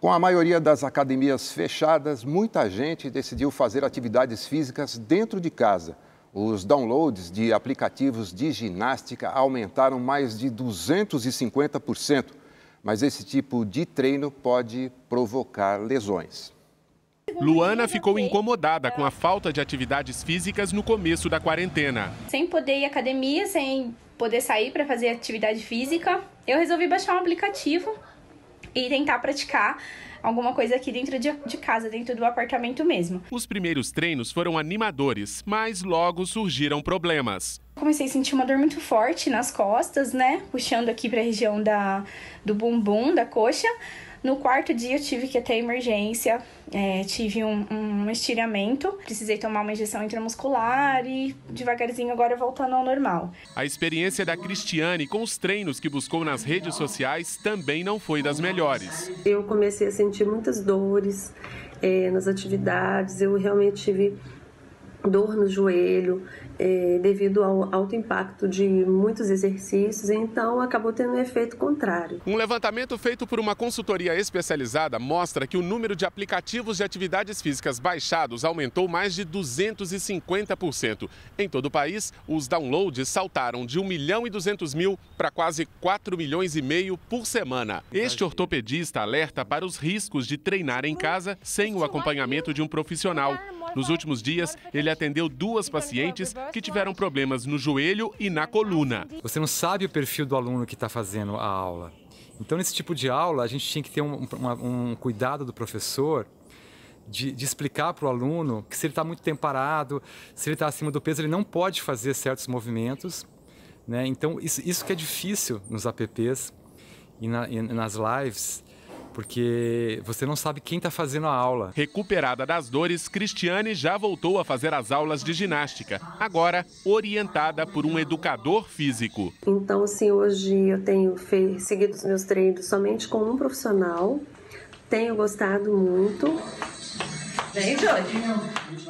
Com a maioria das academias fechadas, muita gente decidiu fazer atividades físicas dentro de casa. Os downloads de aplicativos de ginástica aumentaram mais de 250%, mas esse tipo de treino pode provocar lesões. Luana ficou incomodada com a falta de atividades físicas no começo da quarentena. Sem poder ir à academia, sem poder sair para fazer atividade física, eu resolvi baixar um aplicativo e tentar praticar alguma coisa aqui dentro de, de, casa, dentro do apartamento mesmo. Os primeiros treinos foram animadores, mas logo surgiram problemas. Comecei a sentir uma dor muito forte nas costas, né? Puxando aqui para a região da, do bumbum, da coxa. No quarto dia eu tive que ter até emergência, é, tive um, um um estiramento. Precisei tomar uma injeção intramuscular e devagarzinho agora voltando ao normal. A experiência da Cristiane com os treinos que buscou nas redes sociais também não foi das melhores. Eu comecei a sentir muitas dores é, nas atividades, eu realmente tive dor no joelho é, devido ao alto impacto de muitos exercícios, então acabou tendo um efeito contrário. Um levantamento feito por uma consultoria especializada mostra que o número de aplicativos de atividades físicas baixados aumentou mais de 250%. Em todo o país, os downloads saltaram de 1 milhão e 200 mil para quase 4 milhões e meio por semana. Este ortopedista alerta para os riscos de treinar em casa sem o acompanhamento de um profissional. Nos últimos dias, ele atendeu duas pacientes que tiveram problemas no joelho e na coluna. Você não sabe o perfil do aluno que está fazendo a aula. Então, nesse tipo de aula, a gente tinha que ter um, um, um cuidado do professor de, de, explicar para o aluno que se ele está muito tempo parado, se ele está acima do peso, ele não pode fazer certos movimentos. Né? Então, isso, isso que é difícil nos apps e, na, e nas lives, porque você não sabe quem está fazendo a aula. Recuperada das dores, Cristiane já voltou a fazer as aulas de ginástica, agora orientada por um educador físico. Então, assim, hoje eu tenho feito, seguido os meus treinos somente com um profissional, tenho gostado muito. Vem, Jorge.